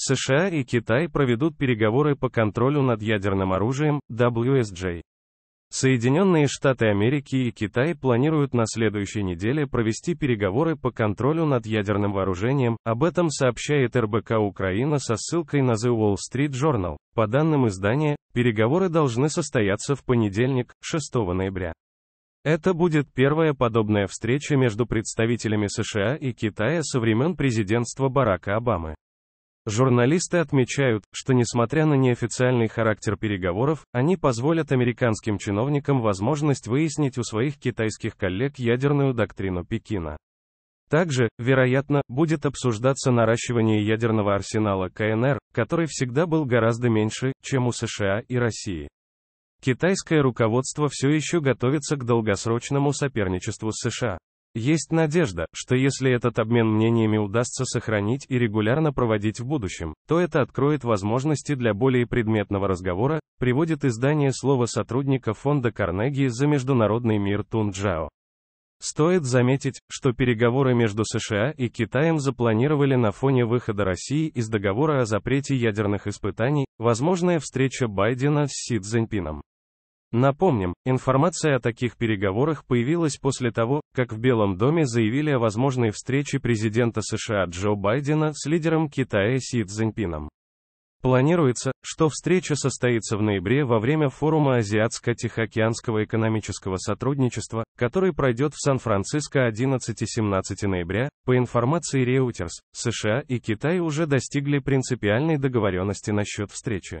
США и Китай проведут переговоры по контролю над ядерным оружием, WSJ. Соединенные Штаты Америки и Китай планируют на следующей неделе провести переговоры по контролю над ядерным вооружением, об этом сообщает РБК Украина со ссылкой на The Wall Street Journal. По данным издания, переговоры должны состояться в понедельник, 6 ноября. Это будет первая подобная встреча между представителями США и Китая со времен президентства Барака Обамы. Журналисты отмечают, что несмотря на неофициальный характер переговоров, они позволят американским чиновникам возможность выяснить у своих китайских коллег ядерную доктрину Пекина. Также, вероятно, будет обсуждаться наращивание ядерного арсенала КНР, который всегда был гораздо меньше, чем у США и России. Китайское руководство все еще готовится к долгосрочному соперничеству с США. Есть надежда, что если этот обмен мнениями удастся сохранить и регулярно проводить в будущем, то это откроет возможности для более предметного разговора, приводит издание слова сотрудника фонда Карнеги за международный мир Тунджао. Стоит заметить, что переговоры между США и Китаем запланировали на фоне выхода России из договора о запрете ядерных испытаний, возможная встреча Байдена с Си Цзиньпином. Напомним, информация о таких переговорах появилась после того, как в Белом доме заявили о возможной встрече президента США Джо Байдена с лидером Китая Си Цзиньпином. Планируется, что встреча состоится в ноябре во время форума Азиатско-Тихоокеанского экономического сотрудничества, который пройдет в Сан-Франциско 11-17 ноября. По информации Reuters, США и Китай уже достигли принципиальной договоренности насчет встречи.